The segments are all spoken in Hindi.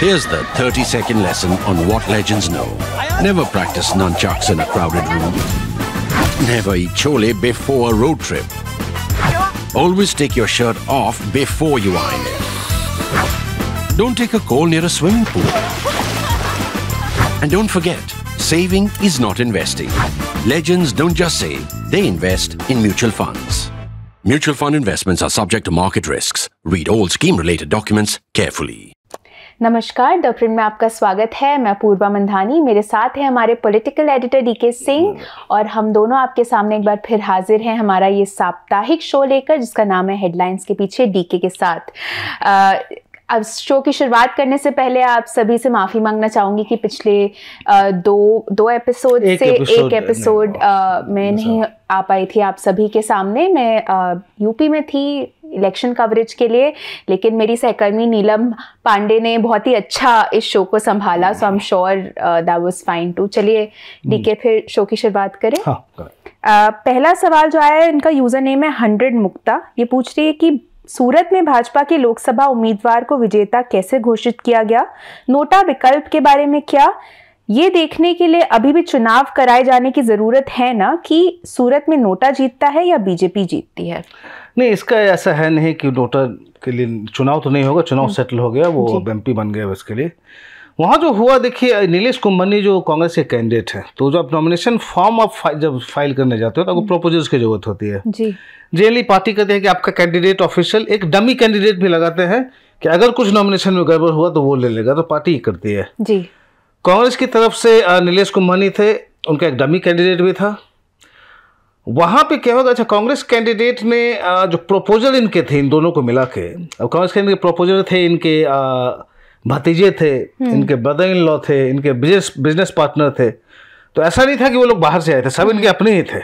Here's the 30 second lesson on what legends know. Never practice nunchucks in a crowded room. Never eat chole before a road trip. Always take your shirt off before you iron it. Don't take a call near a swimming pool. And don't forget, saving is not investing. Legends don't just save, they invest in mutual funds. Mutual fund investments are subject to market risks. Read all scheme related documents carefully. नमस्कार डॉक्टरेट में आपका स्वागत है मैं पूर्वा मंधानी मेरे साथ है हमारे पॉलिटिकल एडिटर डी के सिंह और हम दोनों आपके सामने एक बार फिर हाजिर हैं हमारा ये साप्ताहिक शो लेकर जिसका नाम है हेडलाइंस के पीछे डीके के साथ आ, अब शो की शुरुआत करने से पहले आप सभी से माफ़ी मांगना चाहूँगी कि पिछले दो दो एपिसोड एक से एपिसोड एक एपिसोड में नहीं आ पाई थी आप सभी के सामने मैं यूपी में थी इलेक्शन कवरेज के लिए लेकिन मेरी सहकर्मी नीलम पांडे ने बहुत ही अच्छा इस शो को संभाला so I am sure that was fine too चलिए डीके hmm. फिर शो की शुरुआत करें हाँ, uh, पहला सवाल जो आया है इनका यूज़र नेम है हंड्रेड मुक्ता ये पूछ रही है कि सूरत में भाजपा के लोकसभा उम्मीदवार को विजेता कैसे घोषित किया गया नोटा विकल्प के बारे में क्या ये देखने के लिए अभी भी चुनाव कराए जाने की जरूरत है ना कि सूरत में नोटा जीतता है या बीजेपी जीतती है नहीं इसका ऐसा है नहीं कि डॉक्टर के लिए चुनाव तो नहीं होगा चुनाव हम्म। सेटल हो गया वो एम बन गया उसके लिए वहाँ जो हुआ देखिए नीलेश कुंभनी जो कांग्रेस के कैंडिडेट हैं तो जब नॉमिनेशन फॉर्म आप फा, जब फाइल करने जाते हो तो आपको प्रोपोजल्स हम्म। की जरूरत होती है जी जेली पार्टी कहते हैं कि आपका कैंडिडेट ऑफिशियल एक डमी कैंडिडेट भी लगाते हैं कि अगर कुछ नॉमिनेशन में गड़बड़ हुआ तो वो ले लेगा तो पार्टी ही करती है जी कांग्रेस की तरफ से नीलेश कुंभनी थे उनका एक डमी कैंडिडेट भी था वहाँ पे क्या होगा अच्छा कांग्रेस कैंडिडेट ने जो प्रपोजल इनके थे इन दोनों को मिला के अब कांग्रेस कैंडिडेट प्रपोजल थे इनके भतीजे थे हम्म। इनके ब्रदर इन लॉ थे इनके बिजनेस बिजनेस पार्टनर थे तो ऐसा नहीं था कि वो लोग बाहर से आए थे सब हम्म। इनके अपने ही थे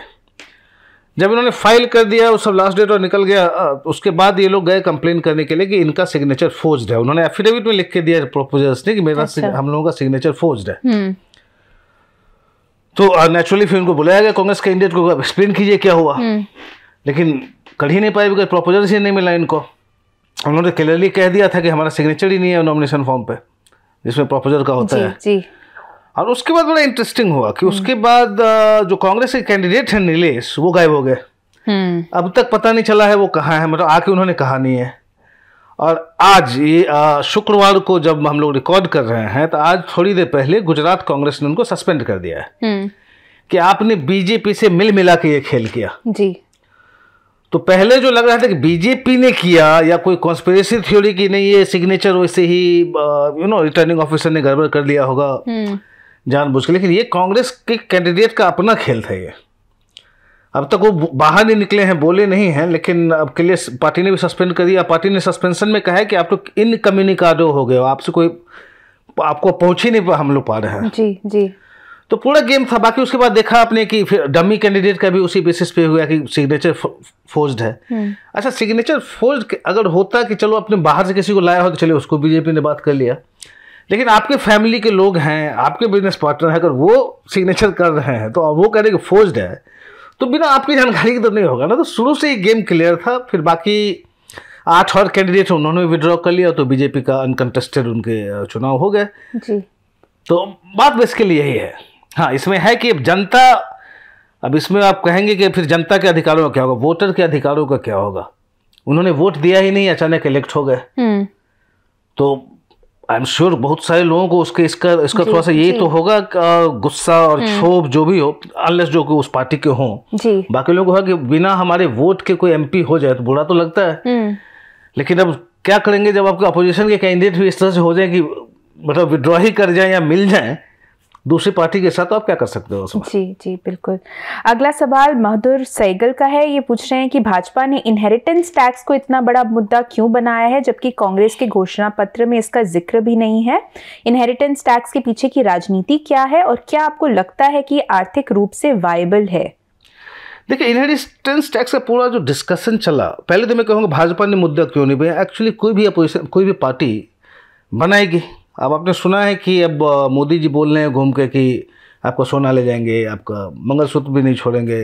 जब इन्होंने फाइल कर दिया वो सब लास्ट डेट और निकल गया उसके बाद ये लोग गए कंप्लेन करने के लिए कि इनका सिग्नेचर फोर्ज है उन्होंने एफिडेविट में लिख के दिया प्रपोजल्स ने कि मेरा अच्छा। हम लोगों का सिग्नेचर फोर्ज है हम्म। तो नेचुरली फिर उनको बुलाया गया कांग्रेस कैंडिडेट को एक्सप्लेन कीजिए क्या हुआ हम्म। लेकिन कर ही नहीं पाए बिकॉज प्रपोजल ही नहीं मिला इनको उन्होंने क्लियरली कह दिया था कि हमारा सिग्नेचर ही नहीं है नॉमिनेशन फॉर्म पे जिसमें प्रपोजल का होता जी, है जी। और उसके बाद बड़ा इंटरेस्टिंग हुआ कि उसके हम्म। बाद जो कांग्रेस के कैंडिडेट हैं नीलेष वो गायब हो गए हम्म। अब तक पता नहीं चला है वो कहाँ है मतलब आके उन्होंने कहा नहीं है और आज ये शुक्रवार को जब हम लोग रिकॉर्ड कर रहे हैं तो आज थोड़ी देर पहले गुजरात कांग्रेस ने उनको सस्पेंड कर दिया है हम्म। कि आपने बीजेपी से मिल मिला के ये खेल किया जी तो पहले जो लग रहा था कि बीजेपी ने किया या कोई कॉन्स्पिरेसी थ्योरी की नहीं ये सिग्नेचर वैसे ही यू नो रिटर्निंग ऑफिसर ने गड़बड़ कर लिया होगा हम्म। जानबूझ के लेकिन ये कांग्रेस के कैंडिडेट का अपना खेल था ये अब तक वो बाहर नहीं निकले हैं बोले नहीं हैं लेकिन अब के लिए पार्टी ने भी सस्पेंड कर दिया पार्टी ने सस्पेंशन में कहा है कि आप लोग तो इन कम्युनिकाडो हो गए आपसे कोई आपको पहुँच ही नहीं हम लोग पा रहे हैं जी जी तो पूरा गेम था बाकी उसके बाद देखा आपने कि फिर डमी कैंडिडेट का भी उसी बेसिस पे हुआ कि सिग्नेचर फोर्ज्ड है हम्म। अच्छा सिग्नेचर फोर्ज अगर होता कि चलो अपने बाहर से किसी को लाया हो तो चलिए उसको बीजेपी ने बात कर लिया लेकिन आपके फैमिली के लोग हैं आपके बिजनेस पार्टनर हैं अगर वो सिग्नेचर कर रहे हैं तो वो कह रहे कि फोर्ज्ड है तो बिना आपकी जानकारी के तो नहीं होगा ना तो शुरू से ही गेम क्लियर था फिर बाकी आठ और कैंडिडेट उन्होंने विड्रॉ कर लिया तो बीजेपी का अनकंटेस्टेड उनके चुनाव हो गए तो बात बेसिकली यही है हाँ इसमें है कि जनता अब इसमें आप कहेंगे कि फिर जनता के अधिकारों का क्या होगा वोटर के अधिकारों का क्या होगा उन्होंने वोट दिया ही नहीं अचानक इलेक्ट हो गए हम्म। तो आई एम श्योर बहुत सारे लोगों को उसके इसका इसका थोड़ा सा ये तो होगा गुस्सा और हम्म। क्षोभ जो भी हो अनलेस जो उस पार्टी के हों बाकी लोगों को कि बिना हमारे वोट के कोई एमपी हो जाए तो बुरा तो लगता है हम्म। लेकिन अब क्या करेंगे जब आपके अपोजिशन के कैंडिडेट भी इस तरह से हो जाए कि मतलब विड्रॉ ही कर जाए या मिल जाए दूसरी पार्टी के साथ आप क्या कर सकते हो जी जी बिल्कुल अगला सवाल महदुर सैगल का है ये पूछ रहे हैं कि भाजपा ने इनहेरिटेंस टैक्स को इतना बड़ा मुद्दा क्यों बनाया है जबकि कांग्रेस के घोषणा पत्र में इसका जिक्र भी नहीं है इनहेरिटेंस टैक्स के पीछे की राजनीति क्या है और क्या आपको लगता है कि आर्थिक रूप से वायबल है देखिए इनहेरिटेंस टैक्स का पूरा जो डिस्कशन चला पहले तो मैं कहूँगा भाजपा ने मुद्दा क्यों नहीं बनाया एक्चुअली कोई भी अपोजिशन कोई भी पार्टी बनाएगी अब आपने सुना है कि अब मोदी जी बोल रहे हैं घूम के कि आपको सोना ले जाएंगे आपका मंगलसूत्र भी नहीं छोड़ेंगे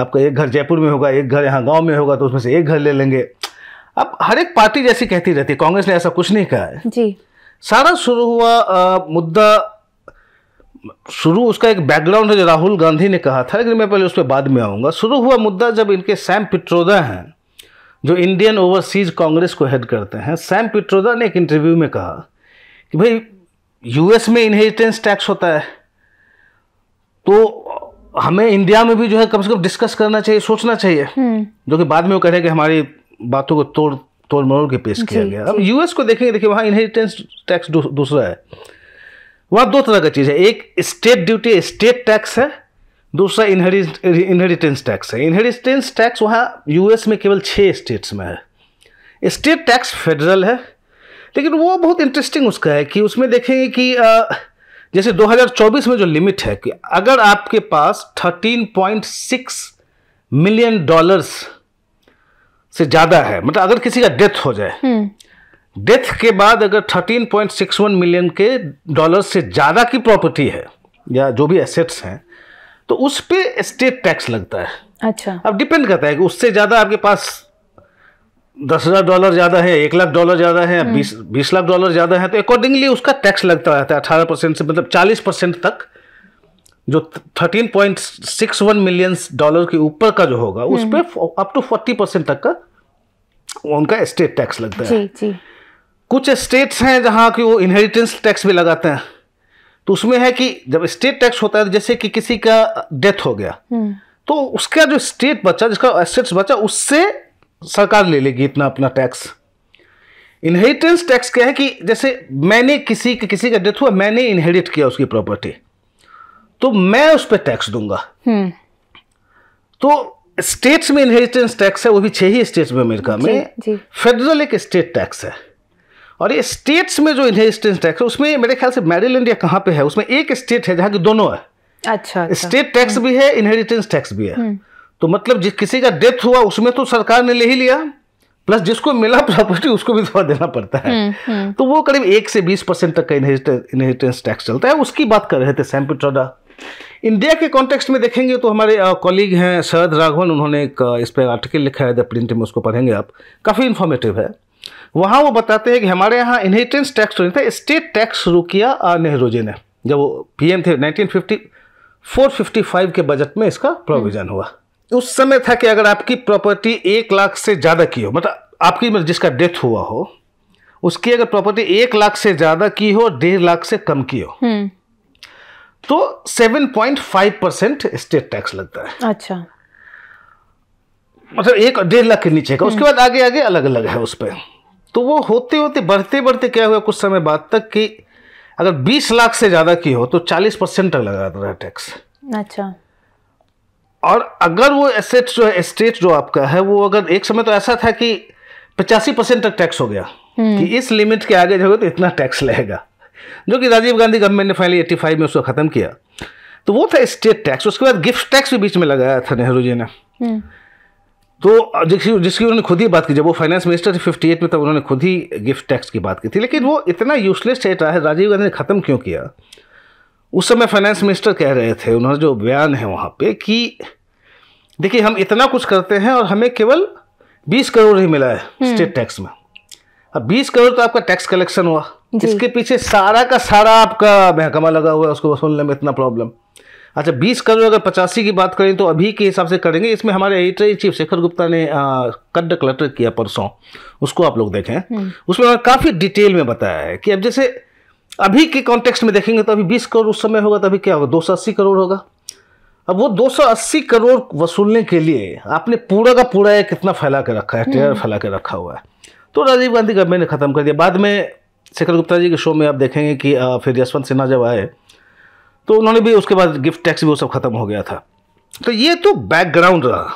आपका एक घर जयपुर में होगा एक घर यहाँ गांव में होगा तो उसमें से एक घर ले लेंगे अब हर एक पार्टी जैसी कहती रहती है कांग्रेस ने ऐसा कुछ नहीं कहा है जी सारा शुरू हुआ आ, मुद्दा शुरू उसका एक बैकग्राउंड है जो राहुल गांधी ने कहा था लेकिन मैं पहले उस पर बाद में आऊँगा शुरू हुआ मुद्दा जब इनके सैम पिट्रोदा हैं जो इंडियन ओवरसीज कांग्रेस को हेड करते हैं सैम पिट्रोदा ने एक इंटरव्यू में कहा कि भाई यूएस में इनहेरिटेंस टैक्स होता है तो हमें इंडिया में भी जो है कम से कम डिस्कस करना चाहिए सोचना चाहिए हम्म। जो कि बाद में वो कह रहे हैं कि हमारी बातों को तोड़ तोड़ मरोड़ के पेश किया गया अब यूएस को देखेंगे देखिए वहाँ इनहेरिटेंस टैक्स दूसरा है वहाँ दो तरह का चीज़ है एक स्टेट ड्यूटी स्टेट टैक्स है दूसरा इनहेरिटेंस टैक्स है इनहेरिटेंस टैक्स वहाँ यूएस में केवल छः स्टेट्स में है स्टेट टैक्स फेडरल है लेकिन वो बहुत इंटरेस्टिंग उसका है कि उसमें देखेंगे कि जैसे 2024 में जो लिमिट है कि अगर आपके पास 13.6 मिलियन डॉलर्स से ज़्यादा है मतलब अगर किसी का डेथ हो जाए डेथ हम्म। के बाद अगर 13.61 मिलियन के डॉलर से ज़्यादा की प्रॉपर्टी है या जो भी एसेट्स हैं तो उस पर स्टेट टैक्स लगता है अच्छा अब डिपेंड करता है कि उससे ज़्यादा आपके पास दस हज़ार डॉलर ज़्यादा है एक लाख डॉलर ज़्यादा है हम्म। बीस बीस लाख डॉलर ज़्यादा है तो अकॉर्डिंगली उसका टैक्स लगता रहता है अठारह परसेंट से मतलब चालीस परसेंट तक जो thirteen point six one million dollar के ऊपर का जो होगा उस पर अप टू फोर्टी परसेंट तक का उनका स्टेट टैक्स लगता जी, है जी। कुछ स्टेट्स हैं जहाँ की वो इनहेरिटेंस टैक्स भी लगाते हैं तो उसमें है कि जब स्टेट टैक्स होता है जैसे कि किसी का डेथ हो गया हम्म। तो उसका जो स्टेट बचा जिसका एसेट्स बचा उससे सरकार ले लेगी इतना अपना टैक्स इनहेरिटेंस टैक्स क्या है कि जैसे मैंने किसी के किसी का डेथ हुआ मैंने इनहेरिट किया उसकी प्रॉपर्टी तो मैं उस पर टैक्स दूंगा हम्म। तो स्टेट्स में इनहेरिटेंस टैक्स है वो भी छह ही स्टेट्स में अमेरिका में फेडरल एक स्टेट टैक्स है और ये स्टेट्स में जो इनहेरिटेंस टैक्स है उसमें मेरे ख्याल से मैरीलैंड या कहाँ पे है उसमें एक स्टेट है जहाँ की दोनों है अच्छा, अच्छा स्टेट हम्म। टैक्स भी है इनहेरिटेंस टैक्स भी है हम्म। तो मतलब जिस किसी का डेथ हुआ उसमें तो सरकार ने ले ही लिया प्लस जिसको मिला प्रॉपर्टी उसको भी थोड़ा देना पड़ता है हम्म, हम्म। तो वो करीब एक से बीस परसेंट तक का इनहेरिटेंस टैक्स चलता है उसकी बात कर रहे थे सैम पिट्रोडा इंडिया के कॉन्टेक्स्ट में देखेंगे तो हमारे कॉलीग हैं शरद राघवन उन्होंने एक इस पर आर्टिकल लिखा है द प्रिंट में उसको पढ़ेंगे आप काफ़ी इन्फॉर्मेटिव है वहाँ वो बताते हैं कि हमारे यहाँ इनहेरिटेंस टैक्स नहीं था स्टेट टैक्स शुरू किया नेहरू जी ने जब वो एम थे फिफ्टी फाइव के बजट में इसका प्रोविज़न हुआ उस समय था कि अगर आपकी प्रॉपर्टी एक लाख से ज़्यादा की हो मतलब आपकी मतलब जिसका डेथ हुआ हो उसकी अगर प्रॉपर्टी एक लाख से ज़्यादा की हो डेढ़ लाख से कम की हो हम्म। तो seven point five percent state tax लगता है अच्छा मतलब एक डेढ़ लाख के नीचे का उसके हम्म। बाद आगे आगे अलग अलग है उस पर तो वो होते होते बढ़ते बढ़ते क्या हुआ कुछ समय बाद तक कि अगर 20 लाख से ज़्यादा की हो तो 40 परसेंट लगा रहा है टैक्स अच्छा और अगर वो एसेट जो है स्टेट जो आपका है वो अगर एक समय तो ऐसा था कि पचासी परसेंट तक टैक्स हो गया हम्म। कि इस लिमिट के आगे है तो इतना टैक्स लगेगा जो कि राजीव गांधी गवर्नमेंट ने फाइनली एट्टी फाइव में उसको ख़त्म किया तो वो था स्टेट टैक्स उसके बाद गिफ्ट टैक्स भी बीच में लगाया था नेहरू जी ने हम्म। तो जिसकी जिसकी उन्होंने खुद ही बात की जब वो फाइनेंस मिनिस्टर थे फिफ्टी एट में तब उन्होंने खुद ही गिफ्ट टैक्स की बात की थी लेकिन वो इतना यूजलेस स्टेट रहा है राजीव गांधी ने ख़त्म क्यों किया उस समय फाइनेंस मिनिस्टर कह रहे थे उन्होंने जो बयान है वहाँ पे कि देखिए हम इतना कुछ करते हैं और हमें केवल 20 करोड़ ही मिला है स्टेट हम्म। टैक्स में अब 20 करोड़ तो आपका टैक्स कलेक्शन हुआ इसके पीछे सारा का सारा आपका महकमा लगा हुआ है उसको वसूलने में इतना प्रॉब्लम अच्छा 20 करोड़ अगर पचासी की बात करें तो अभी के हिसाब से करेंगे इसमें हमारे एडिटर चीफ शेखर गुप्ता ने कड क्लटर किया परसों उसको आप लोग देखें हम्म। उसमें काफ़ी डिटेल में बताया है कि अब जैसे अभी के कॉन्टेक्स्ट में देखेंगे तो अभी बीस करोड़ उस समय होगा तो अभी क्या होगा दो सौ अस्सी करोड़ होगा अब वो 280 करोड़ वसूलने के लिए आपने पूरा का पूरा कितना फैला के रखा है हम्म। टेयर फैला के रखा हुआ है तो राजीव गांधी गवर्नमेंट ने ख़त्म कर दिया बाद में शेखर गुप्ता जी के शो में आप देखेंगे कि फिर यशवंत सिन्हा जब आए तो उन्होंने भी उसके बाद गिफ्ट टैक्स भी वो सब ख़त्म हो गया था तो ये तो बैकग्राउंड रहा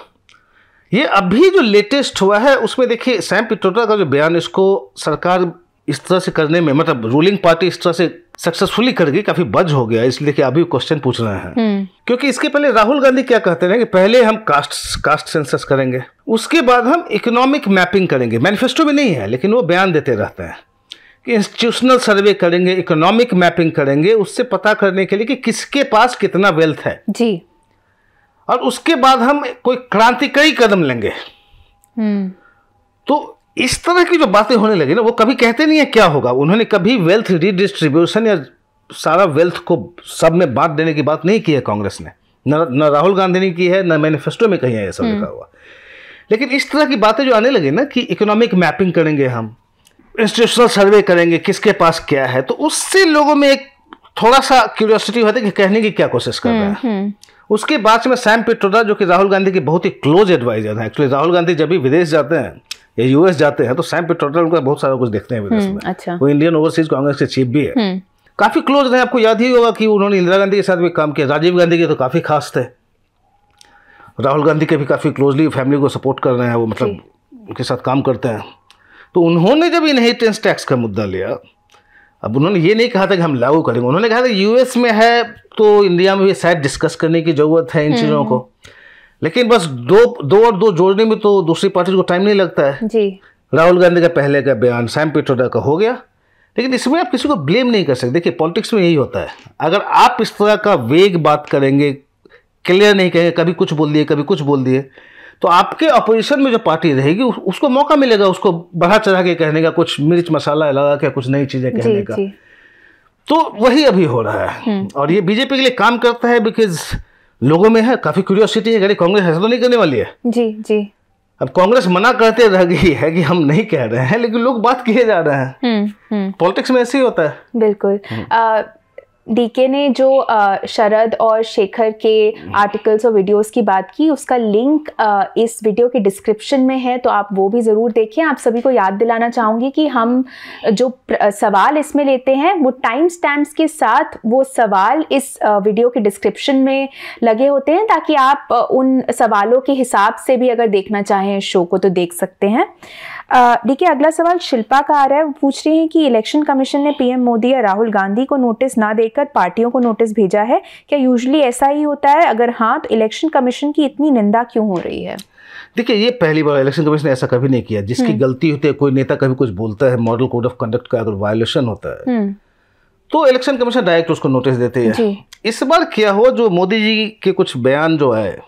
ये अभी जो लेटेस्ट हुआ है उसमें देखिए सैम पिटोटा का जो बयान इसको सरकार इस तरह से करने में मतलब रूलिंग पार्टी इस तरह से सक्सेसफुली कर गई काफी बज हो गया इसलिए कि अभी क्वेश्चन पूछ रहे हैं हम्म। क्योंकि इसके पहले राहुल गांधी क्या कहते हैं कि पहले हम कास्ट कास्ट सेंसस करेंगे उसके बाद हम इकोनॉमिक मैपिंग करेंगे मैनिफेस्टो में नहीं है लेकिन वो बयान देते रहते हैं कि इंस्टीट्यूशनल सर्वे करेंगे इकोनॉमिक मैपिंग करेंगे उससे पता करने के लिए कि किसके पास कितना वेल्थ है जी और उसके बाद हम कोई क्रांतिकारी कदम लेंगे हम्म। तो इस तरह की जो बातें होने लगी ना वो कभी कहते नहीं है क्या होगा उन्होंने कभी वेल्थ रिडिस्ट्रीब्यूशन या सारा वेल्थ को सब में बांट देने की बात नहीं की है कांग्रेस ने न राहुल गांधी ने की है न मैनिफेस्टो में कहीं ऐसा लिखा हम्म। हुआ लेकिन इस तरह की बातें जो आने लगी ना कि इकोनॉमिक मैपिंग करेंगे हम इंस्टीट्यूशनल सर्वे करेंगे किसके पास क्या है तो उससे लोगों में एक थोड़ा सा क्यूरियोसिटी होता है कि कहने की क्या कोशिश कर रहे हैं हम्म, हम्म। उसके बाद में सैम पिट्रोडा जो कि राहुल गांधी के बहुत ही क्लोज एडवाइजर हैं एक्चुअली राहुल गांधी जब भी विदेश जाते हैं ये यूएस जाते हैं तो सैम पिट्रोटल का बहुत सारा कुछ देखते हैं विदेश हम्म, में अच्छा। वो इंडियन ओवरसीज कांग्रेस के चीफ भी है हम्म। काफी क्लोज रहे आपको याद ही होगा कि उन्होंने इंदिरा गांधी के साथ भी काम किया राजीव गांधी के तो काफी खास थे राहुल गांधी के भी काफी क्लोजली फैमिली को सपोर्ट कर रहे हैं वो मतलब उनके साथ काम करते हैं तो उन्होंने जब इनहेरिटेंस टैक्स का मुद्दा लिया अब उन्होंने ये नहीं कहा था कि हम लागू करेंगे उन्होंने कहा था यूएस में है तो इंडिया में भी शायद डिस्कस करने की ज़रूरत है इन हम्म। चीज़ों को लेकिन बस दो दो और दो जोड़ने में तो दूसरी पार्टी को टाइम नहीं लगता है जी राहुल गांधी का पहले का बयान सैम पिट्रोडा का हो गया लेकिन इसमें आप किसी को ब्लेम नहीं कर सकते देखिए पॉलिटिक्स में यही होता है अगर आप इस तरह का वेग बात करेंगे क्लियर नहीं कहेंगे कभी कुछ बोल दिए कभी कुछ बोल दिए तो आपके अपोजिशन में जो पार्टी रहेगी उसको मौका मिलेगा उसको बढ़ा चढ़ा के कहने का कुछ मिर्च मसाला लगा के कुछ नई चीज़ें कहने जी, का जी. तो वही अभी हो रहा है हम्म। और ये बीजेपी के लिए काम करता है बिकॉज लोगों में है काफी क्यूरियोसिटी है कांग्रेस ऐसा तो नहीं करने वाली है जी जी अब कांग्रेस मना करते रह गई है कि हम नहीं कह रहे हैं लेकिन लोग बात किए जा रहे हैं पॉलिटिक्स हम्म, हम्म। में ऐसे ही होता है बिल्कुल हम्म। डीके ने जो शरद और शेखर के आर्टिकल्स हम्म। और वीडियोस की बात की उसका लिंक इस वीडियो के डिस्क्रिप्शन में है तो आप वो भी ज़रूर देखें आप सभी को याद दिलाना चाहूँगी कि हम जो सवाल इसमें लेते हैं वो टाइम स्टैम्प्स के साथ वो सवाल इस वीडियो के डिस्क्रिप्शन में लगे होते हैं ताकि आप उन सवालों के हिसाब से भी अगर देखना चाहें शो को तो देख सकते हैं देखिए अगला सवाल शिल्पा का आ रहा है वो पूछ रही है कि इलेक्शन कमीशन ने पीएम मोदी या राहुल गांधी को नोटिस ना देकर पार्टियों को नोटिस भेजा है क्या यूजली ऐसा ही होता है अगर हाँ तो इलेक्शन कमीशन की इतनी निंदा क्यों हो रही है देखिए ये पहली बार इलेक्शन कमीशन ने ऐसा कभी नहीं किया जिसकी हम्म। गलती होती है कोई नेता कभी कुछ बोलता है मॉडल कोड ऑफ कंडक्ट का अगर वायोलेशन होता है हम्म। तो इलेक्शन कमीशन डायरेक्ट उसको नोटिस देते हैं इस बार क्या हुआ जो मोदी जी के कुछ बयान जो है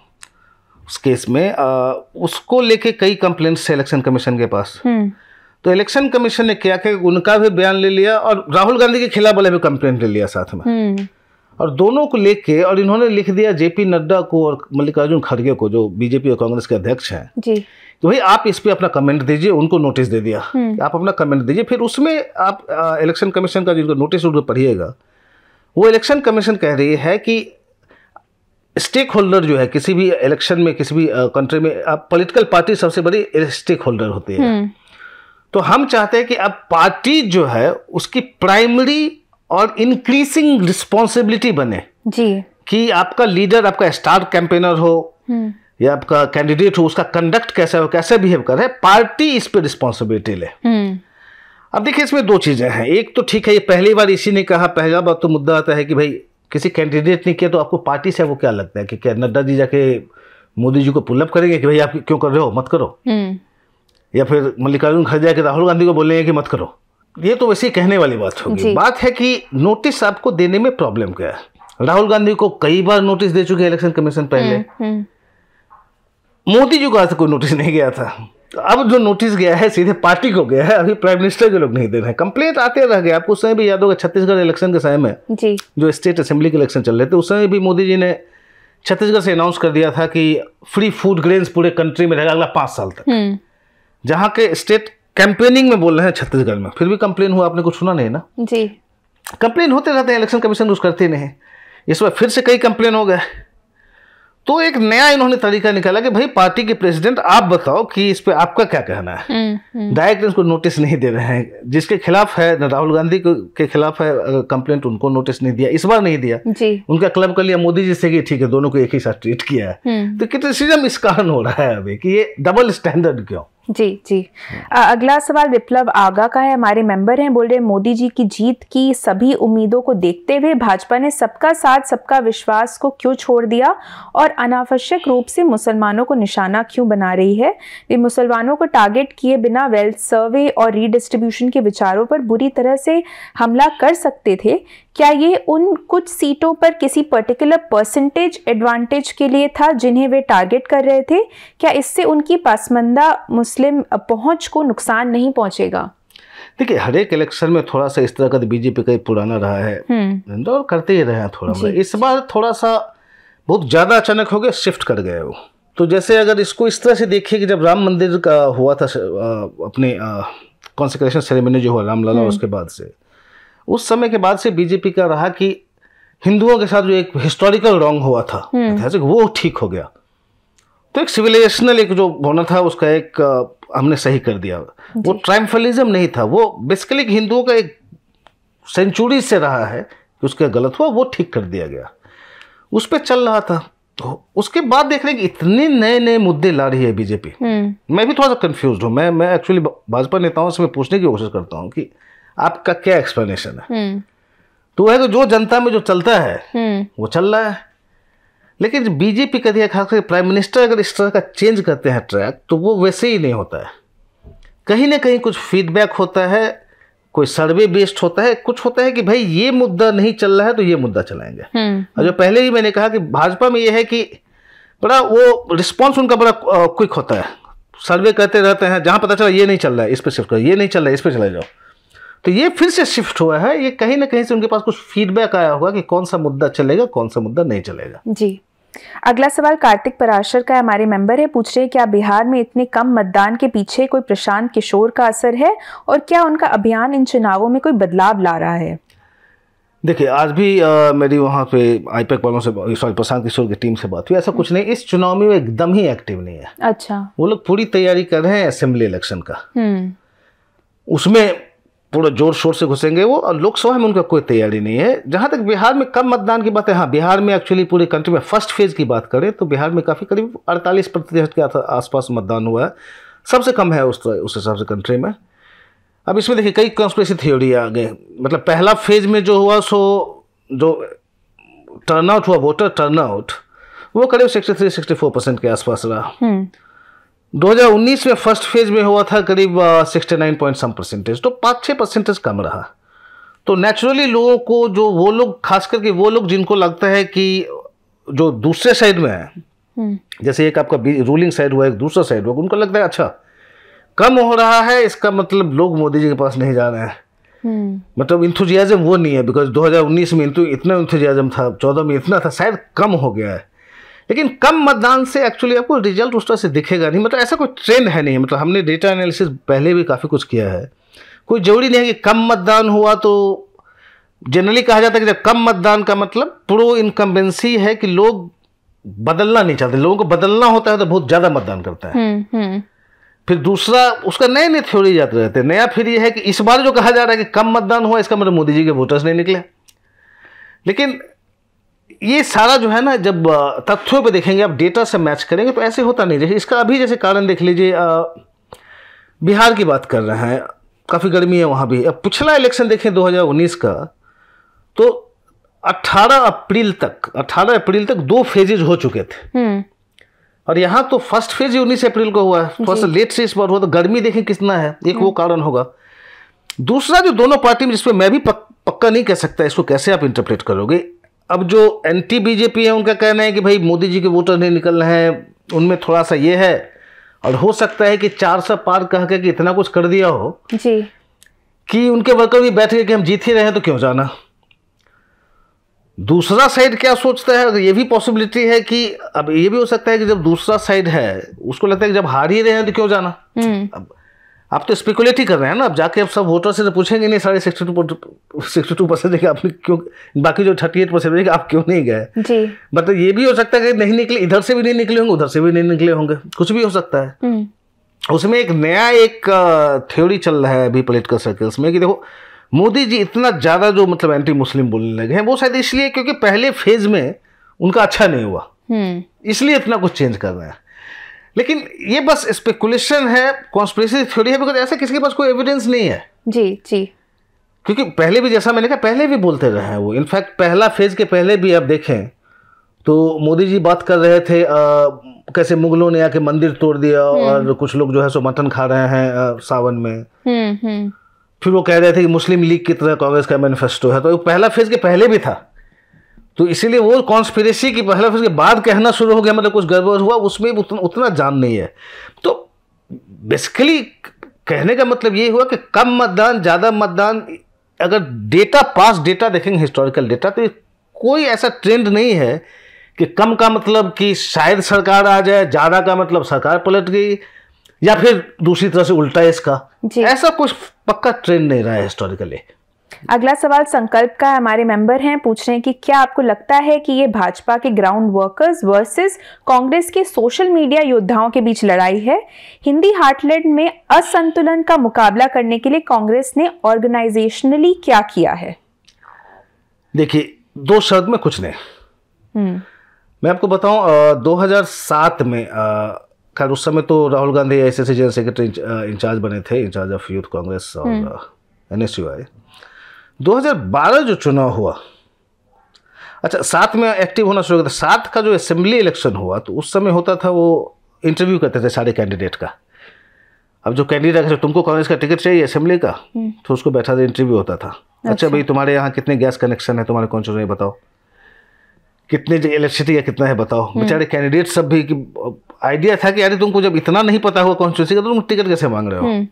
उस केस में आ, उसको लेके कई कंप्लेंट्स थे इलेक्शन कमीशन के पास हम्म। तो इलेक्शन कमीशन ने क्या किया उनका भी बयान ले लिया और राहुल गांधी के खिलाफ वाले भी कंप्लेंट ले लिया साथ में हम्म। और दोनों को लेके और इन्होंने लिख दिया जेपी नड्डा को और मल्लिकार्जुन खड़गे को जो बीजेपी और कांग्रेस के अध्यक्ष हैं तो भाई आप इस पर अपना कमेंट दीजिए उनको नोटिस दे दिया हम्म। आप अपना कमेंट दीजिए फिर उसमें आप इलेक्शन कमीशन का जिनको नोटिस उनको पढ़िएगा वो इलेक्शन कमीशन कह रही है कि स्टेक होल्डर जो है किसी भी इलेक्शन में किसी भी कंट्री में आप पॉलिटिकल पार्टी सबसे बड़ी स्टेक होल्डर होती है हम्म। तो हम चाहते हैं कि अब पार्टी जो है उसकी प्राइमरी और इंक्रीसिंग रिस्पॉन्सिबिलिटी बने जी कि आपका लीडर आपका स्टार कैंपेनर हो हम्म। या आपका कैंडिडेट हो उसका कंडक्ट कैसा हो कैसे बिहेव कर रहे पार्टी इस पर रिस्पॉन्सिबिलिटी ले हम्म। अब देखिए इसमें दो चीजें हैं एक तो ठीक है ये पहली बार इसी ने कहा पहला बार तो मुद्दा आता है कि भाई किसी कैंडिडेट ने किया तो आपको पार्टी से वो क्या लगता है कि क्या नड्डा जी जाके मोदी जी को पुलअप करेंगे कि भाई आप क्यों कर रहे हो मत करो हम्म। या फिर मल्लिकार्जुन खड़गे के राहुल गांधी को बोलेंगे कि मत करो ये तो वैसे कहने वाली बात होगी बात है कि नोटिस आपको देने में प्रॉब्लम क्या है राहुल गांधी को कई बार नोटिस दे चुके हैं इलेक्शन कमीशन पहले हम्म, हम्म। मोदी जी को आज कोई नोटिस नहीं गया था तो अब जो नोटिस गया है सीधे पार्टी को गया है अभी प्राइम मिनिस्टर के लोग नहीं दे रहे हैं कंप्लेंट आते रह गए आपको उस समय भी याद होगा छत्तीसगढ़ इलेक्शन के समय में जी जो स्टेट असेंबली के इलेक्शन चल रहे थे उस समय भी मोदी जी ने छत्तीसगढ़ से अनाउंस कर दिया था कि फ्री फूड ग्रेन्स पूरे कंट्री में रहेगा अगला पाँच साल तक हम्म। जहाँ के स्टेट कैंपेनिंग में बोल रहे हैं छत्तीसगढ़ में फिर भी कंप्लेन हुआ आपने कुछ सुना नहीं ना जी कंप्लेन होते रहते हैं इलेक्शन कमीशन कुछ करते नहीं इस बार फिर से कई कंप्लेन हो गए तो एक नया इन्होंने तरीका निकाला कि भाई पार्टी के प्रेसिडेंट आप बताओ कि इस पर आपका क्या कहना है हम्म, हम्म। डायरेक्ट इसको नोटिस नहीं दे रहे हैं जिसके खिलाफ है राहुल गांधी के खिलाफ है कंप्लेंट उनको नोटिस नहीं दिया इस बार नहीं दिया जी। उनका क्लब कर लिया मोदी जी से कि ठीक है दोनों को एक ही साथ ट्रीट किया है हम्म। तो क्रिटिसिजम इस कारण हो रहा है अभी कि ये डबल स्टैंडर्ड क्यों जी जी आ, अगला सवाल विप्लव आगा का है हमारे मेंबर हैं बोल रहे मोदी जी की जीत की सभी उम्मीदों को देखते हुए भाजपा ने सबका साथ सबका विश्वास को क्यों छोड़ दिया और अनावश्यक रूप से मुसलमानों को निशाना क्यों बना रही है वे मुसलमानों को टारगेट किए बिना वेल्थ सर्वे और रीडिस्ट्रीब्यूशन के विचारों पर बुरी तरह से हमला कर सकते थे क्या ये उन कुछ सीटों पर किसी पर्टिकुलर परसेंटेज एडवांटेज के लिए था जिन्हें वे टारगेट कर रहे थे क्या इससे उनकी पासमंदा मुस्लिम पहुंच को नुकसान नहीं पहुंचेगा देखिए हर एक इलेक्शन में थोड़ा सा इस तरह का बीजेपी का पुराना रहा है हम्म। और करते ही रहे हैं थोड़ा इस बार थोड़ा सा बहुत ज़्यादा अचानक हो गया शिफ्ट कर गए वो तो जैसे अगर इसको इस तरह से देखिए कि जब राम मंदिर का हुआ था अपने कॉन्सिक्रेशन सेरेमनी जो हुआ रामलला हम्म। उसके बाद से उस समय के बाद से बीजेपी का रहा कि हिंदुओं के साथ जो एक हिस्टोरिकल रॉन्ग हुआ था हम्म। ऐतिहासिक वो ठीक हो गया तो एक सिविलाइजेशनल एक जो होना था उसका एक हमने सही कर दिया वो ट्राइम्फलिज्म नहीं था वो बेसिकली हिंदुओं का एक सेंचुरी से रहा है कि उसका गलत हुआ वो ठीक कर दिया गया उस पर चल रहा था तो उसके बाद देख रहे कि इतने नए नए मुद्दे ला रही है बीजेपी हम्म। मैं भी थोड़ा सा कंफ्यूज हूँ मैं मैं एक्चुअली भाजपा नेताओं से मैं पूछने की कोशिश करता हूँ कि आपका क्या एक्सप्लेनेशन है तो है तो जो जनता में जो चलता है हम्म। वो चल रहा है लेकिन बीजेपी का दिया खासकर प्राइम मिनिस्टर अगर इस तरह का चेंज करते हैं ट्रैक तो वो वैसे ही नहीं होता है कहीं ना कहीं कुछ फीडबैक होता है कोई सर्वे बेस्ड होता है कुछ होता है कि भाई ये मुद्दा नहीं चल रहा है तो ये मुद्दा चलाएंगे हम्म। और जो पहले ही मैंने कहा कि भाजपा में ये है कि बड़ा वो रिस्पॉन्स उनका बड़ा क्विक होता है सर्वे करते रहते हैं जहाँ पता चला ये नहीं चल रहा है इस पर शिफ्ट करो ये नहीं चल रहा है इस पर चले जाओ तो ये फिर से शिफ्ट हुआ है ये कहीं ना कहीं से उनके पास कुछ फीडबैक आया होगा कि कौन सा मुद्दा चलेगा कौन सा मुद्दा नहीं चलेगा जी अगला सवाल कार्तिक पराशर का हमारे मेंबर है पूछ रहे हैं क्या बिहार में इतने कम मतदान के पीछे कोई प्रशांत किशोर का असर है और क्या उनका अभियान इन चुनावों में कोई बदलाव ला रहा है देखिए आज भी आ, मेरी वहाँ पे आईपैक वालों से सॉरी प्रशांत किशोर की टीम से बात हुई ऐसा कुछ नहीं इस चुनाव में वो एकदम ही एक्टिव नहीं है अच्छा वो लोग पूरी तैयारी कर रहे हैं असेंबली इलेक्शन का हम्म। उसमें पूरा जोर शोर से घुसेंगे वो और लोकसभा में उनका कोई तैयारी नहीं है जहाँ तक बिहार में कम मतदान की बात है हाँ बिहार में एक्चुअली पूरे कंट्री में फर्स्ट फेज की बात करें तो बिहार में काफ़ी करीब अड़तालीस प्रतिशत के आसपास मतदान हुआ है सबसे कम है उस उस हिसाब से कंट्री में अब इसमें देखिए कई कॉन्स्परेसी थ्योरी आ गए मतलब पहला फेज में जो हुआ सो जो टर्नआउट हुआ वोटर टर्नआउट वो करीब sixty three sixty four percent के आसपास रहा हम्म। 2019 में फर्स्ट फेज में हुआ था करीब sixty nine point some percentage तो पाँच छः परसेंटेज कम रहा तो नेचुरली लोगों को जो वो लोग खास करके वो लोग जिनको लगता है कि जो दूसरे साइड में है हम्म। जैसे एक आपका रूलिंग साइड हुआ एक दूसरा साइड हुआ उनको लगता है अच्छा कम हो रहा है इसका मतलब लोग मोदी जी के पास नहीं जा रहे हैं हम्म। मतलब इंथुजियाजम वो नहीं है बिकॉज 2019 में इतना इंथुजियाजम था 14 में इतना था शायद कम हो गया है लेकिन कम मतदान से एक्चुअली आपको रिजल्ट उस तरह से दिखेगा नहीं मतलब ऐसा कोई ट्रेंड है नहीं मतलब हमने डेटा एनालिसिस पहले भी काफ़ी कुछ किया है कोई जरूरी नहीं है कि कम मतदान हुआ तो जनरली कहा जाता है कि जब कम मतदान का मतलब प्रो इनकम्बेंसी है कि लोग बदलना नहीं चाहते लोगों को बदलना होता है तो बहुत ज़्यादा मतदान करता है हम्म, हम्म। फिर दूसरा उसका नए नए थ्योरी जाते रहते हैं नया फिर ये है कि इस बार जो कहा जा रहा है कि कम मतदान हुआ इसका मतलब मोदी जी के वोटर्स नहीं निकले लेकिन ये सारा जो है ना जब तथ्यों पे देखेंगे आप डेटा से मैच करेंगे तो ऐसे होता नहीं जैसे इसका अभी जैसे कारण देख लीजिए बिहार की बात कर रहे हैं काफ़ी गर्मी है वहाँ भी अब पिछला इलेक्शन देखें 2019 का तो 18 अप्रैल तक 18 अप्रैल तक दो फेजेज हो चुके थे हम्म। और यहाँ तो फर्स्ट फेज ही उन्नीस अप्रैल को हुआ है थोड़ा सा लेट से इस बार हुआ तो गर्मी देखें कितना है एक वो हम्म। कारण होगा दूसरा जो दोनों पार्टी में जिसमें मैं भी पक, पक्का नहीं कह सकता इसको कैसे आप इंटरप्रेट करोगे अब जो एंटी बीजेपी है उनका कहना है कि भाई मोदी जी के वोटर नहीं रहे हैं उनमें थोड़ा सा ये है और हो सकता है कि चार सौ पार कह के कि इतना कुछ कर दिया हो जी कि उनके वर्कर भी बैठ गए कि हम जीत ही रहे हैं तो क्यों जाना दूसरा साइड क्या सोचता है ये भी पॉसिबिलिटी है कि अब ये भी हो सकता है कि जब दूसरा साइड है उसको लगता है कि जब हार ही रहे हैं तो क्यों जाना हम्म। अब आप तो स्पेकुलेट ही कर रहे हैं ना अब जाके अब सब वोटर से तो पूछेंगे नहीं साढ़े sixty two sixty two percent आपने क्यों बाकी जो थर्टी एट परसेंट आप क्यों नहीं गए जी मतलब ये भी हो सकता है कि नहीं निकले इधर से भी नहीं निकले होंगे उधर से भी नहीं निकले होंगे कुछ भी हो सकता है हम्म। उसमें एक नया एक थ्योरी चल रहा है अभी पोलिटिकल सर्कल्स में कि देखो मोदी जी इतना ज़्यादा जो मतलब एंटी मुस्लिम बोलने लगे हैं वो शायद इसलिए क्योंकि पहले फेज में उनका अच्छा नहीं हुआ हम्म। इसलिए इतना कुछ चेंज कर रहे हैं लेकिन ये बस स्पेकुलेशन है कॉन्स्परेसी थ्योरी है बिकॉज ऐसा किसी के पास कोई एविडेंस नहीं है जी जी क्योंकि पहले भी जैसा मैंने कहा पहले भी बोलते रहे हैं वो इनफैक्ट पहला फेज के पहले भी आप देखें तो मोदी जी बात कर रहे थे आ, कैसे मुगलों ने आके मंदिर तोड़ दिया हम्म। और कुछ लोग जो है सो मटन खा रहे हैं आ, सावन में हम्म, हम्म। फिर वो कह रहे थे कि मुस्लिम लीग की तरह कांग्रेस का मैनिफेस्टो है तो पहला फेज के पहले भी था तो इसीलिए वो कॉन्स्पिरेसी की पहले मतलब उसके बाद कहना शुरू हो गया मतलब कुछ गड़बड़ हुआ उसमें उतना उतना जान नहीं है तो बेसिकली कहने का मतलब ये हुआ कि कम मतदान ज़्यादा मतदान अगर डेटा पास डेटा देखेंगे हिस्टोरिकल डेटा तो कोई ऐसा ट्रेंड नहीं है कि कम का मतलब कि शायद सरकार आ जाए ज़्यादा का मतलब सरकार पलट गई या फिर दूसरी तरह से उल्टा है इसका ऐसा कुछ पक्का ट्रेंड नहीं रहा है हिस्टोरिकली अगला सवाल संकल्प का हमारे मेंबर हैं पूछ रहे हैं कि क्या आपको लगता है कि ये भाजपा के ग्राउंड वर्कर्स वर्सेस कांग्रेस के सोशल मीडिया योद्धाओं के बीच लड़ाई है हिंदी हार्टलैंड में असंतुलन का मुकाबला करने के लिए कांग्रेस ने ऑर्गेनाइजेशनली क्या किया है देखिए दो शब्द में कुछ नहीं हम्म। मैं आपको बताऊं 2007 में खैर उस समय तो Rahul Gandhi as general secretary incharge बने थे इंचार्ज ऑफ यूथ कांग्रेस और एन एस यू आई 2012 जो चुनाव हुआ अच्छा सात में एक्टिव होना शुरू किया सात का जो असेंबली इलेक्शन हुआ तो उस समय होता था वो इंटरव्यू करते थे सारे कैंडिडेट का अब जो कैंडिडेट है तुमको कांग्रेस का टिकट चाहिए असेंबली का हम्म। तो उसको बैठा था इंटरव्यू होता था अच्छा, अच्छा भाई तुम्हारे यहाँ कितने गैस कनेक्शन है तुम्हारे कौन चुनाव बताओ कितने इलेक्ट्रिसिटी या कितना है बताओ हम्म। बेचारे कैंडिडेट सब भी आइडिया था कि यार तुमको जब इतना नहीं पता हुआ कॉन्स्टिट्यूंसी का तो तुम टिकट कैसे मांग रहे हो हम्म।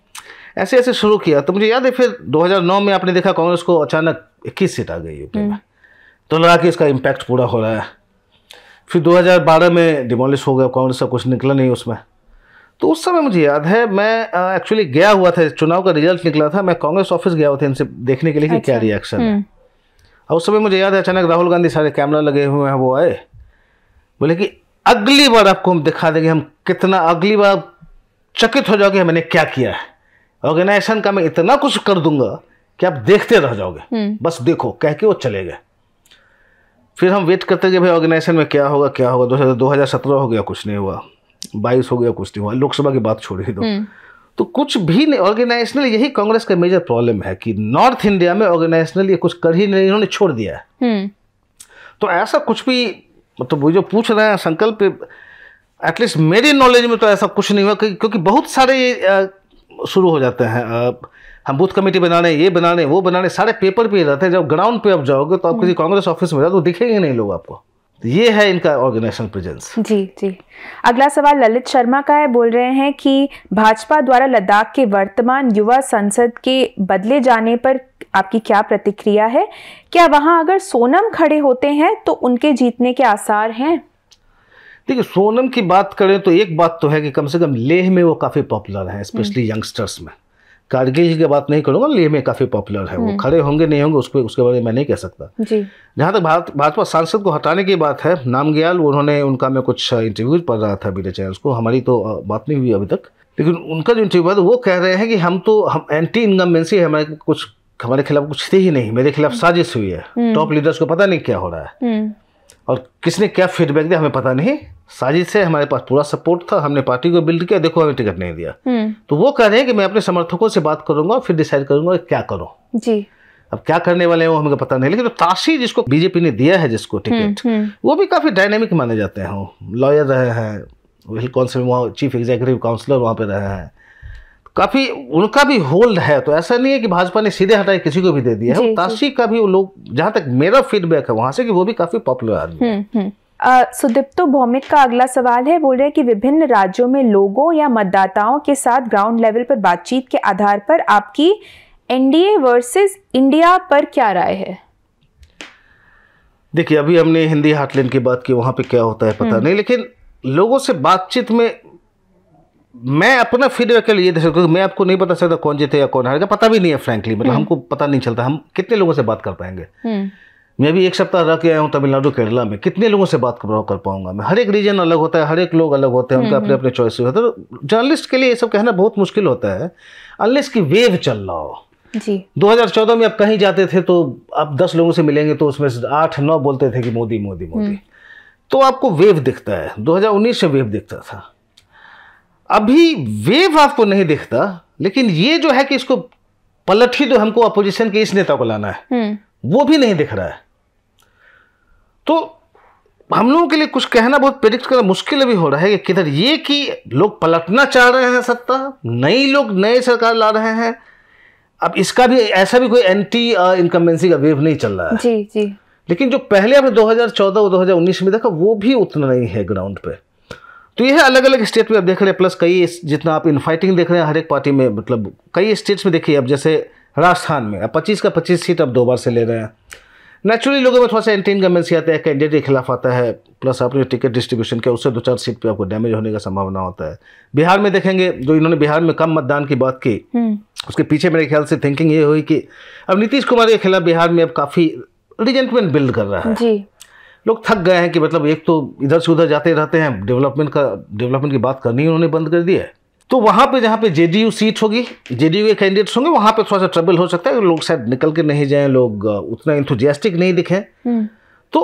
ऐसे ऐसे शुरू किया तो मुझे याद है फिर 2009 में आपने देखा कांग्रेस को अचानक 21 सीट आ गई यूपी हम्म। में तो लगा कि इसका इम्पैक्ट पूरा हो रहा है फिर 2012 में डिमोलिश हो गया कांग्रेस का कुछ निकला नहीं उसमें तो उस समय मुझे याद है मैं एक्चुअली गया हुआ था चुनाव का रिजल्ट निकला था मैं कांग्रेस ऑफिस गया हुआ था इनसे देखने के लिए कि क्या रिएक्शन अच्छा। है हम्म। और उस समय मुझे याद है अचानक राहुल गांधी सारे कैमरा लगे हुए हैं वो आए बोले कि अगली बार आपको हम दिखा देंगे हम कितना अगली बार चकित हो जाओगे मैंने क्या किया है ऑर्गेनाइजेशन का मैं इतना कुछ कर दूंगा कि आप देखते रह जाओगे हम्म। बस देखो कह के वो चले गए फिर हम वेट करते गए भाई ऑर्गेनाइजेशन में क्या होगा क्या होगा दो हज़ार सत्रह हो गया कुछ नहीं हुआ बाईस हो गया कुछ नहीं हुआ लोकसभा की बात छोड़ ही दो हम्म। तो कुछ भी नहीं ऑर्गेनाइजेशनल यही कांग्रेस का मेजर प्रॉब्लम है कि नॉर्थ इंडिया में ऑर्गेनाइजेशनल ये कुछ कर ही नहीं इन्होंने छोड़ दिया है हम्म। तो ऐसा कुछ भी मतलब वो जो पूछ रहे हैं संकल्प एटलीस्ट मेरी नॉलेज में तो ऐसा कुछ नहीं हुआ क्योंकि बहुत सारे शुरू हो जाते हैं हम बूथ कमेटी बनाने ये बनाने वो बनाने सारे पेपर पे रहते हैं जब ग्राउंड पे आप जाओगे तो आप किसी कांग्रेस हम्म। ऑफिस में जाओ तो दिखेंगे नहीं लोग आपको ये है इनका ऑर्गेनाइजेशन प्रेजेंस जी जी अगला सवाल ललित शर्मा का है बोल रहे हैं कि भाजपा द्वारा लद्दाख के वर्तमान युवा संसद के बदले जाने पर आपकी क्या प्रतिक्रिया है क्या वहाँ अगर सोनम खड़े होते हैं तो उनके जीतने के आसार हैं देखिए सोनम की बात करें तो एक बात तो है कि कम से कम लेह में वो काफ़ी पॉपुलर है स्पेशली हम्म। यंगस्टर्स में कारगिल की बात नहीं करूँगा लेह में काफ़ी पॉपुलर है वो हम्म। खड़े होंगे नहीं होंगे उसको उसके बारे में मैं नहीं कह सकता जहाँ तक भारत भाजपा सांसद को हटाने की बात है नामग्याल उन्होंने उनका मैं कुछ इंटरव्यू पढ़ रहा था बीटे चैनल को हमारी तो बात नहीं हुई अभी तक लेकिन उनका जो इंटरव्यू था वो कह रहे हैं कि हम तो हम एंटी इनकम्बेंसी हमारे कुछ हमारे खिलाफ कुछ थे ही नहीं मेरे खिलाफ हम्म। साजिश हुई है टॉप लीडर्स को पता नहीं क्या हो रहा है और किसने क्या फीडबैक दिया हमें पता नहीं साजिद से हमारे पास पूरा सपोर्ट था हमने पार्टी को बिल्ड किया देखो हमें टिकट नहीं दिया हम्म। तो वो कह रहे हैं कि मैं अपने समर्थकों से बात करूंगा और फिर डिसाइड करूंगा क्या करो जी अब क्या करने वाले हैं वो हमें पता नहीं लेकिन तो ताशी जिसको बीजेपी ने दिया है जिसको टिकट हम्म, हम्म। वो भी काफ़ी डायनेमिक माने जाते हैं वो लॉयर रहे हैं हिल काउंसिल वहाँ चीफ एग्जीक्यूटिव काउंसिलर वहाँ पे रहे हैं काफी उनका भी होल्ड है तो ऐसा नहीं है कि भाजपा ने सीधे हटाए किसी को भी दे दिया है ताशी का भी वो लोग जहां तक मेरा फीडबैक है वहां से कि वो भी काफी पॉपुलर आदमी है हम्म, हम्म। सुदीप्तो तो भौमिक का अगला सवाल है बोल रहे हैं कि विभिन्न राज्यों में लोगों या मतदाताओं के साथ ग्राउंड लेवल पर बातचीत के आधार पर आपकी एनडीए वर्सेस इंडिया पर क्या राय है देखिए अभी हमने हिंदी हाटलैंड की बात की वहां पे क्या होता है पता हम्म। नहीं लेकिन लोगों से बातचीत में मैं अपना फीडबैक के लिए दे सकता हूँ मैं आपको नहीं बता सकता कौन जीते या कौन हारेगा पता भी नहीं है फ्रैंकली मतलब हम्म। हमको पता नहीं चलता हम कितने लोगों से बात कर पाएंगे हम्म। मैं भी एक सप्ताह रह के आया हूँ तमिलनाडु केरला में कितने लोगों से बात कर पाऊंगा मैं हर एक रीजन अलग होता है हर एक लोग अलग होते हैं उनके अपने अपने चॉइस होते जर्नलिस्ट तो के लिए ये सब कहना बहुत मुश्किल होता है अनलेस की वेव चल रहा हो जी 2014 में आप कहीं जाते थे तो आप 10 लोगों से मिलेंगे तो उसमें आठ नौ बोलते थे कि मोदी मोदी मोदी हम्म। तो आपको वेव दिखता है 2019 से वेव दिखता था अभी वेव आपको नहीं दिखता लेकिन ये जो है कि इसको पलट ही तो हमको अपोजिशन के इस नेता को लाना है हम्म। वो भी नहीं दिख रहा है तो हम लोगों के लिए कुछ कहना बहुत प्रिडिक्ट करना मुश्किल भी हो रहा है कि किधर ये कि लोग पलटना चाह रहे हैं सत्ता नई लोग नए सरकार ला रहे हैं अब इसका भी ऐसा भी कोई एंटी इनकम्बेंसी का वेव नहीं चल रहा है जी जी लेकिन जो पहले आपने 2014 और 2019 में देखा वो भी उतना नहीं है ग्राउंड पे तो यह अलग अलग स्टेट में आप देख रहे हैं प्लस कई जितना आप इनफाइटिंग देख रहे हैं हर एक पार्टी में मतलब कई स्टेट्स में देखिए अब जैसे राजस्थान में अब पच्चीस का पच्चीस सीट अब दो बार से ले रहे हैं नेचुरली लोगों में थोड़ा सा एंटी इनकमेंसी आता है कैंडिडेट के खिलाफ आता है प्लस आपने टिकट डिस्ट्रीब्यूशन किया उससे दो चार सीट पे आपको डैमेज होने का संभावना होता है बिहार में देखेंगे जो इन्होंने बिहार में कम मतदान की बात की हम्म। उसके पीछे मेरे ख्याल से थिंकिंग ये हुई कि अब नीतीश कुमार के खिलाफ बिहार में अब काफ़ी रिजेंटमेंट बिल्ड कर रहा है लोग थक गए हैं कि मतलब एक तो इधर से उधर जाते रहते हैं डेवलपमेंट का डेवलपमेंट की बात करनी उन्होंने बंद कर दिया है तो वहाँ पे जहाँ पे जेडीयू सीट होगी जेडीयू के कैंडिडेट्स होंगे वहाँ पे थोड़ा सा ट्रबल हो सकता है लोग शायद निकल के नहीं जाएं लोग उतना इंथुजियास्टिक नहीं दिखें हम्म। तो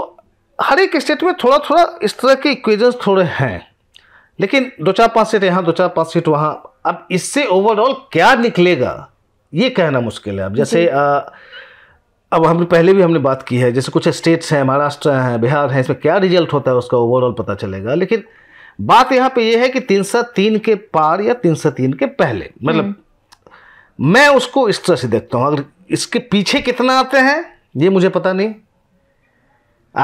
हर एक स्टेट में थोड़ा थोड़ा इस तरह के इक्वेजन थोड़े हैं लेकिन दो चार पाँच सीट यहाँ दो चार पाँच सीट वहाँ अब इससे ओवरऑल क्या निकलेगा ये कहना मुश्किल है अब जैसे अब हम पहले भी हमने बात की है जैसे कुछ स्टेट्स हैं महाराष्ट्र हैं बिहार हैं इसमें क्या रिजल्ट होता है उसका ओवरऑल पता चलेगा लेकिन बात यहाँ पे ये है कि तीन सौ तीन के पार या तीन सौ तीन के पहले मतलब हम्म। मैं उसको इस तरह से देखता हूँ अगर इसके पीछे कितना आते हैं ये मुझे पता नहीं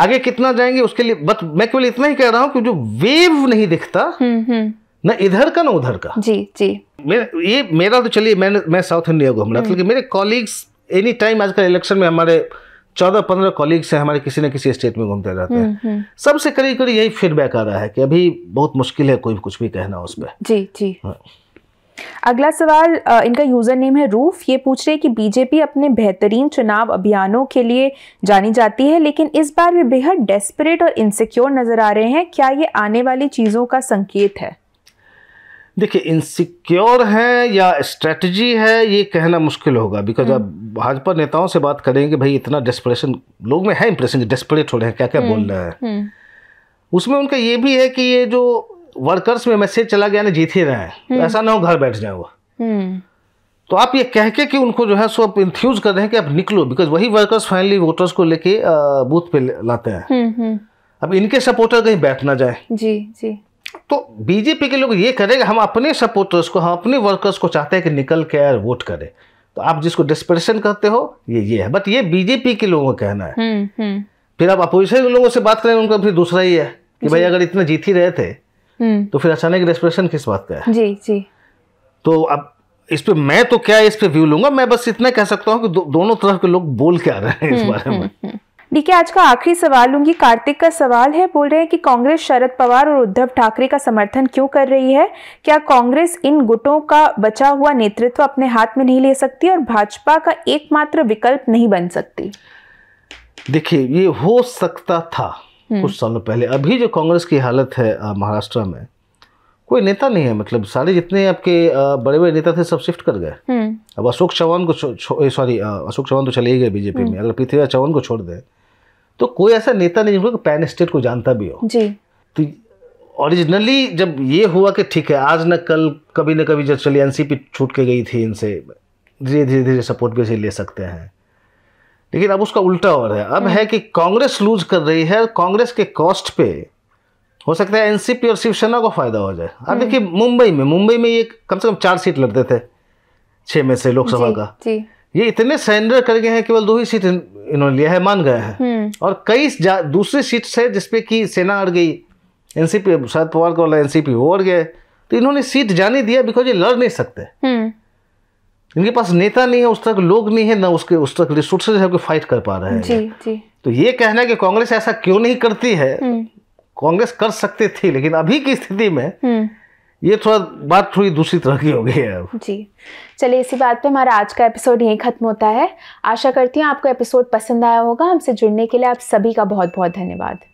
आगे कितना जाएंगे उसके लिए बस मैं केवल इतना ही कह रहा हूँ कि जो वेव नहीं दिखता हम्म, हम्म। ना इधर का ना उधर का जी जी मेरा ये मेरा तो चलिए मैंने मैं साउथ इंडिया घूम रहा था मेरे कॉलीग्स एनी टाइम आजकल इलेक्शन में हमारे चौदह पंद्रह कॉलीग्स हैं हमारे किसी न किसी स्टेट में घूमते रहते हैं हम्म, हम्म। सबसे करीब करीब यही फीडबैक आ रहा है कि अभी बहुत मुश्किल है कोई कुछ भी कहना उस पर जी जी हाँ। अगला सवाल इनका यूज़र नेम है रूफ ये पूछ रहे हैं कि बीजेपी अपने बेहतरीन चुनाव अभियानों के लिए जानी जाती है लेकिन इस बार वे बेहद डेस्परेट और इनसिक्योर नज़र आ रहे हैं क्या ये आने वाली चीज़ों का संकेत है देखिए इनसिक्योर है या स्ट्रेटजी है ये कहना मुश्किल होगा हम्म। बिकॉज आप भाजपा नेताओं से बात करेंगे भाई इतना डेस्परेशन लोग में है इंप्रेशन डेस्परेट हो रहे हैं क्या क्या बोल रहे हैं उसमें उनका ये भी है कि ये जो वर्कर्स में मैसेज चला गया ना जीत ही रहे हैं तो हम्म। ऐसा ना हो घर बैठ जाए वो हम्म। तो आप ये कह के कि उनको जो है सो आप इन्फ्यूज कर रहे हैं कि आप निकलो बिकॉज वही वर्कर्स फाइनली वोटर्स को लेके बूथ पे लाते हैं अब इनके सपोर्टर कहीं बैठ ना जाए जी जी तो बीजेपी के लोग ये करेंगे हम अपने सपोर्टर्स को हम अपने वर्कर्स को चाहते हैं कि निकल के यार वोट करें तो आप जिसको डिस्प्रेशन कहते हो ये ये है बट ये बीजेपी के लोगों का कहना है हम्म, हम्म। फिर आप अपोजिशन के लोगों से बात करें उनका फिर दूसरा ही है कि भाई अगर इतना जीत ही रहे थे हम्म। तो फिर अचानक डिस्प्रेशन किस बात का है जी जी तो अब इस पर मैं तो क्या इस पे व्यू लूंगा मैं बस इतना कह सकता हूँ कि दो, दोनों तरफ के लोग बोल के आ रहे हैं इस बारे में डीके आज का आखिरी सवाल लूंगी कार्तिक का सवाल है बोल रहे हैं कि कांग्रेस शरद पवार और उद्धव ठाकरे का समर्थन क्यों कर रही है क्या कांग्रेस इन गुटों का बचा हुआ नेतृत्व अपने हाथ में नहीं ले सकती और भाजपा का एकमात्र विकल्प नहीं बन सकती देखिए ये हो सकता था हम्म। कुछ सालों पहले अभी जो कांग्रेस की हालत है महाराष्ट्र में कोई नेता नहीं है मतलब सारे जितने आपके बड़े बड़े नेता थे सब शिफ्ट कर गए हम्म। अब अशोक चौहान को सॉरी अशोक चौहान तो चले ही गए बीजेपी हम्म। में अगर पृथ्वीराज चौहान को छोड़ दें तो कोई ऐसा नेता नहीं कि पैन स्टेट को जानता भी हो जी तो ओरिजिनली जब ये हुआ कि ठीक है आज ना कल कभी ना कभी जब चलिए एनसीपी छूट के गई थी इनसे धीरे धीरे धीरे सपोर्ट भी इसे ले सकते हैं लेकिन अब उसका उल्टा और है अब हम्म। है कि कांग्रेस लूज कर रही है कांग्रेस के कॉस्ट पे हो सकता है एनसीपी और शिवसेना को फायदा हो जाए अब हम्म। देखिए मुंबई में मुंबई में ये कम से कम चार सीट लड़ते थे छह में से लोकसभा का जी ये इतने सरेंडर कर गए हैं केवल दो ही सीट इन्होंने लिया है मान गए हैं हम्म। और कई दूसरी सीट है जिसपे कि सेना अड़ गई एनसीपी शरद पवार का वाला एनसीपी वो अड़ गए तो इन्होंने सीट जाने दिया बिकॉज ये लड़ नहीं सकते हम्म। इनके पास नेता नहीं है उस तक लोग नहीं है ना उसके उस तक रिसोर्सेज है फाइट कर पा रहे हैं जी, जी. तो ये कहना कि कांग्रेस ऐसा क्यों नहीं करती है हम्म। कांग्रेस कर सकती थी लेकिन अभी की स्थिति में ये थोड़ा बात थोड़ी दूसरी तरह की हो गई है अब जी चलिए इसी बात पे हमारा आज का एपिसोड यहीं खत्म होता है आशा करती हूँ आपको एपिसोड पसंद आया होगा हमसे जुड़ने के लिए आप सभी का बहुत बहुत धन्यवाद